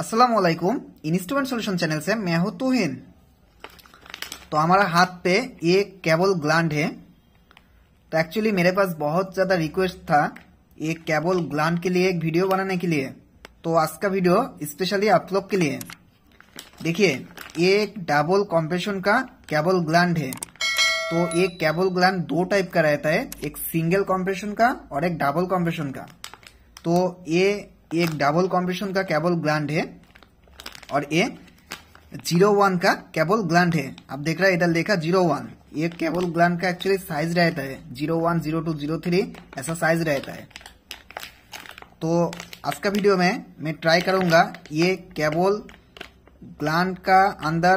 असलकुम इन student solution channel से मैं हूं तुहिन तो हमारा हाथ पे ये कैबल ग्लैंड है तो एक्चुअली मेरे पास बहुत ज़्यादा रिक्वेस्ट था ये कैबल ग्लैंड के लिए एक वीडियो बनाने के लिए तो आज का वीडियो स्पेशली आप लोग के लिए देखिए ये एक डबल कॉम्प्रेशन का कैबल ग्लैंड है तो ये कैबल ग्लैंड दो टाइप का रहता है एक सिंगल कॉम्प्रेशन का और एक डबल कॉम्प्रेशन का तो ये ये डबल कॉम्प्रेशन का केबल ग्लैंड है और ये जीरो वन का केबल ग्लैंड है आप देख रहे हैं इधर देखा जीरो वन ये केबल ग्लैंड का एक्चुअली साइज रहता है zero one zero two zero three ऐसा साइज रहता है तो आज का वीडियो में मैं ट्राई करूंगा ये केबल ग्लैंड का अंदर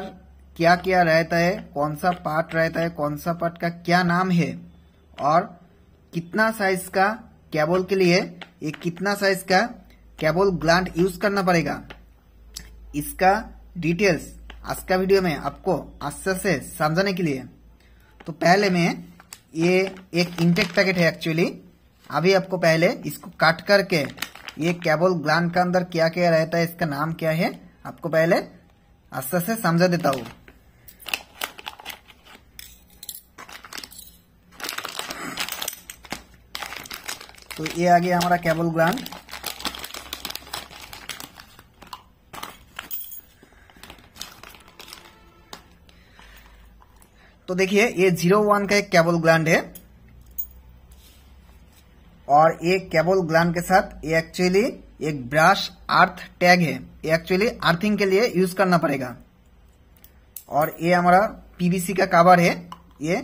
क्या क्या रहता है कौन सा पार्ट रहता है कौन सा पार्ट का क्या नाम है और कितना साइज का केबल के लिए एक कितना साइज का केवल ग्लांट यूज करना पड़ेगा इसका डिटेल्स आज का वीडियो में आपको अच्छे से समझाने के लिए तो पहले में ये एक इंटेक पैकेट है एक्चुअली अभी आपको पहले इसको काट करके ये केबल ग्लान का अंदर क्या क्या रहता है इसका नाम क्या है आपको पहले अच्छे से समझा देता हूं तो ये आ गया हमारा केबल ग्लान तो देखिए ये जीरो वन का एक कैबल ग्लैंड है और ये कैबल ग्लैंड के साथ ये एक्चुअली एक ब्रश अर्थ टैग है ये एक्चुअली अर्थिंग के लिए यूज करना पड़ेगा और ये हमारा पीवीसी का कवर है ये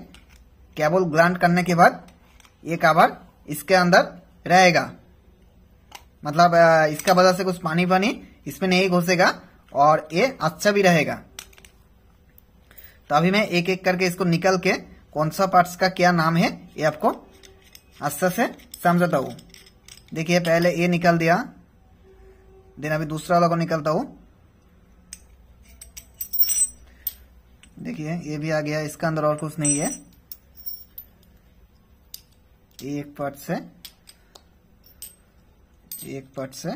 कैबल ग्लैंड करने के बाद ये कवर इसके अंदर रहेगा मतलब इसका वजह से कुछ पानी पानी इसमें नहीं घुसेगा और ये अच्छा भी रहेगा तो अभी मैं एक एक करके इसको निकल के कौन सा पार्ट्स का क्या नाम है ये आपको अच्छा से समझाता हूँ देखिए पहले ये निकल दिया देन अभी दूसरा वाला को निकलता हूँ देखिए ये भी आ गया इसका अंदर और कुछ नहीं है एक पार्ट से एक पार्ट से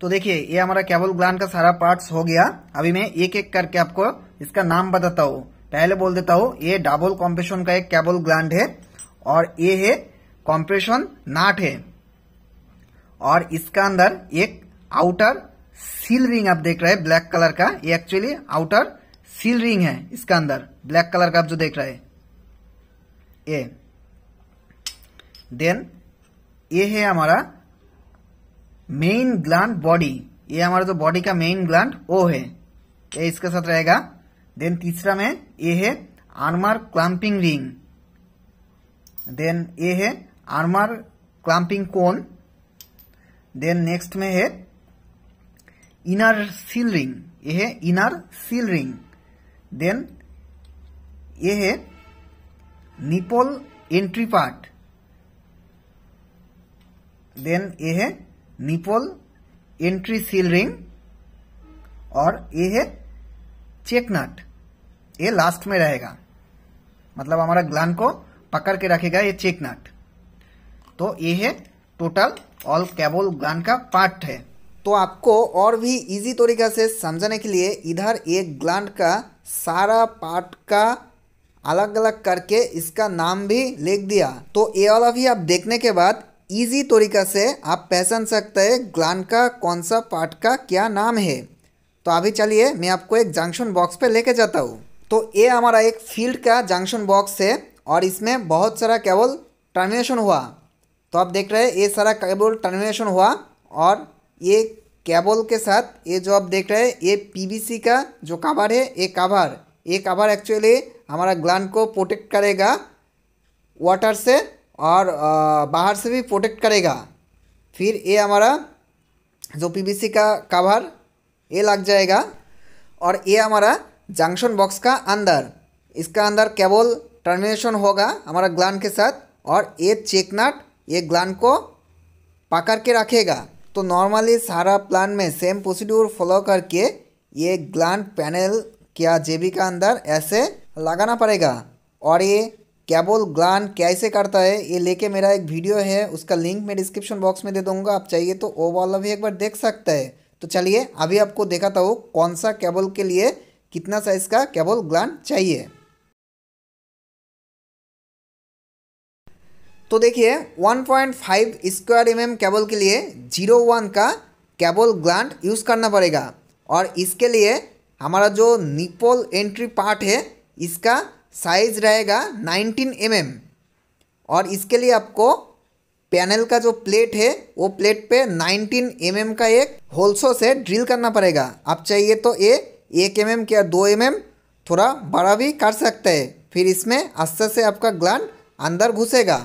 तो देखिए ये हमारा केबल ग्लान का सारा पार्ट्स हो गया अभी मैं एक एक करके आपको इसका नाम बताता हूँ पहले बोल देता हूँ ये डबल कॉम्प्रेशन का एक केबल ग्लान है और ये है कॉम्प्रेशन नाट है और इसका अंदर एक आउटर सील रिंग आप देख रहे हैं ब्लैक कलर का ये एक्चुअली आउटर सील रिंग है इसका अंदर ब्लैक कलर का आप जो देख रहे हैं ये देन ये है हमारा मेन ग्लैंड बॉडी ये हमारा जो तो बॉडी का मेन ग्लैंड ओ है ये इसके साथ रहेगा देन तीसरा में ये है आर्मर क्लैंपिंग रिंग देन ये है armour clamping cone then next में है इनर सील रिंग ये है इनर सील रिंग देन ये है निपोल एंट्री पार्ट देन ये है निपल एंट्री सील रिंग और ये है चेकनट ये लास्ट में रहेगा मतलब हमारा ग्लान को पकड़ के रखेगा ये चेकनट तो ये है टोटल ऑल कैबल ग्लान का पार्ट है तो आपको और भी इजी तरीका से समझने के लिए इधर एक ग्लान का सारा पार्ट का अलग अलग करके इसका नाम भी लिख दिया तो ये वाला भी आप देखने के बाद ईजी तरीका से आप पहचान सकते हैं ग्लान का कौन सा पार्ट का क्या नाम है तो अभी चलिए मैं आपको एक जंक्शन बॉक्स पे लेके जाता हूँ तो ये हमारा एक फील्ड का जंक्शन बॉक्स है और इसमें बहुत सारा केबल टर्मिनेशन हुआ तो आप देख रहे हैं ये सारा केबल टर्मिनेशन हुआ और ये केबल के साथ ये जो आप देख रहे हैं ये पीवीसी का जो कवर है ये कवर ये कवर एक्चुअली हमारा ग्लान को प्रोटेक्ट करेगा वाटर से और बाहर से भी प्रोटेक्ट करेगा फिर ये हमारा जो पीवीसी का कवर ये लग जाएगा और ये हमारा जंक्शन बॉक्स का अंदर इसका अंदर केबल टर्मिनेशन होगा हमारा ग्लान के साथ और ये चेकनाट ये ग्लान को पकड़ के रखेगा तो नॉर्मली सारा प्लान में सेम प्रोसीड्यूर फॉलो करके ये ग्लान पैनल क्या जेबी का अंदर ऐसे लगाना पड़ेगा और ये केबल ग्लान कैसे करता है ये लेके मेरा एक वीडियो है उसका लिंक मैं डिस्क्रिप्शन बॉक्स में दे दूंगा आप चाहिए तो वो वाला भी एक बार देख सकता है तो चलिए अभी आपको देखाता हूँ कौन सा केबल के लिए कितना साइज़ का केबल ग्लान चाहिए तो देखिए 1.5 स्क्वायर एम केबल के लिए जीरो वन का केबल ग्लान यूज़ करना पड़ेगा और इसके लिए हमारा जो निपोल एंट्री पार्ट है इसका साइज रहेगा 19 एम mm और इसके लिए आपको पैनल का जो प्लेट है वो प्लेट पे 19 एम mm का एक होल्सो से ड्रिल करना पड़ेगा आप चाहिए तो ये एक एम mm या दो एम mm थोड़ा बड़ा भी कर सकते हैं फिर इसमें आस्ते से आपका ग्लैंड अंदर घुसेगा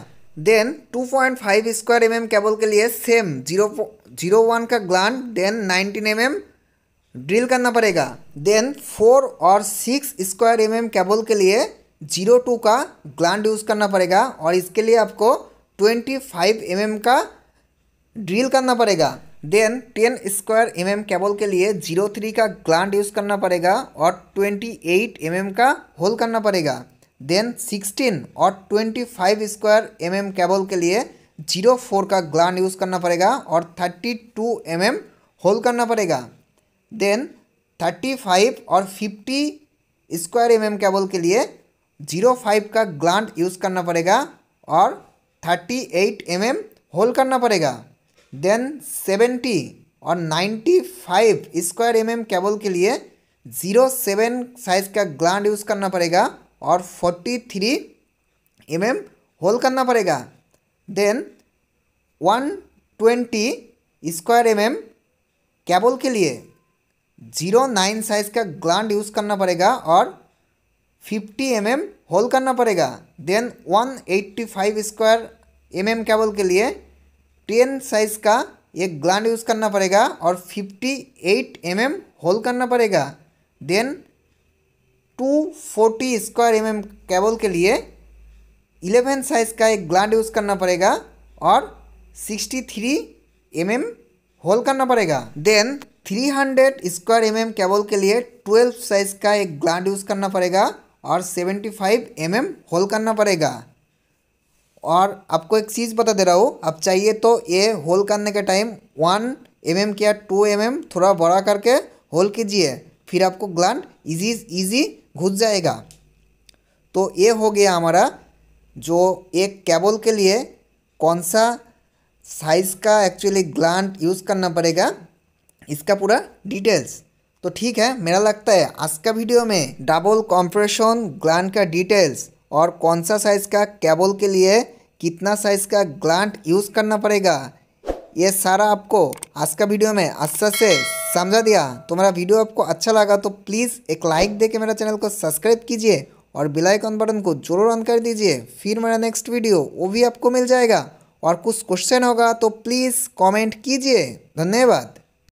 देन 2.5 स्क्वायर एम केबल के लिए सेम जीरो जीरो वन का gland then 19 M mm drill करना पड़ेगा देन फोर और सिक्स स्क्वायर एम केबल के लिए जीरो टू का ग्लैंड यूज़ करना पड़ेगा और इसके लिए आपको ट्वेंटी फाइव एम एम का ड्रिल करना पड़ेगा then ten square M M cable के लिए जीरो थ्री का ग्लैंड यूज़ करना पड़ेगा और ट्वेंटी एट एम एम का होल करना पड़ेगा देन सिक्सटीन और twenty five square M M cable के लिए जीरो फोर का ग्लैंड यूज़ करना पड़ेगा और thirty two M M hole करना पड़ेगा देन थर्टी फाइव और fifty square M M cable के लिए जीरो फाइव का ग्लांट यूज़ करना पड़ेगा और thirty eight M M hole करना पड़ेगा देन सेवेंटी और ninety five square M M cable के लिए ज़ीरो सेवन साइज़ का ग्लांट यूज़ करना पड़ेगा और forty three M M hole करना पड़ेगा then one twenty square M M cable के लिए ज़ीरो नाइन साइज़ का ग्लांट यूज़ करना पड़ेगा और फिफ्टी एम एम होल करना पड़ेगा then one eighty five square M M cable के लिए टेन साइज का एक ग्लैंड यूज़ करना पड़ेगा और fifty eight M M hole करना पड़ेगा then two forty square M M cable के लिए इलेवन साइज का एक ग्लैंड यूज़ करना पड़ेगा और sixty three M M hole करना पड़ेगा then 300 square M M cable के लिए 12 साइज का एक ग्लैंड यूज़ करना पड़ेगा और seventy five M M hole करना पड़ेगा और आपको एक चीज़ बता दे रहा हूँ आप चाहिए तो ये होल करने के टाइम वन एम एम या टू एम एम थोड़ा बड़ा करके होल कीजिए फिर आपको ग्लैंड इजी इजी घुस जाएगा तो ये हो गया हमारा जो एक कैबल के लिए कौन सा साइज़ का एक्चुअली ग्लैंड यूज़ करना पड़ेगा इसका पूरा डिटेल्स तो ठीक है मेरा लगता है आज का वीडियो में डबल कॉम्प्रेशन ग्लैंड का डिटेल्स और कौन सा साइज़ का केबल के लिए कितना साइज़ का ग्लैंड यूज़ करना पड़ेगा ये सारा आपको आज का वीडियो में अच्छा से समझा दिया तो मेरा वीडियो आपको अच्छा लगा तो प्लीज़ एक लाइक देके मेरा चैनल को सब्सक्राइब कीजिए और बेल आइकन बटन को जरूर ऑन कर दीजिए फिर मेरा नेक्स्ट वीडियो वो भी आपको मिल जाएगा और कुछ क्वेश्चन होगा तो प्लीज़ कमेंट कीजिए धन्यवाद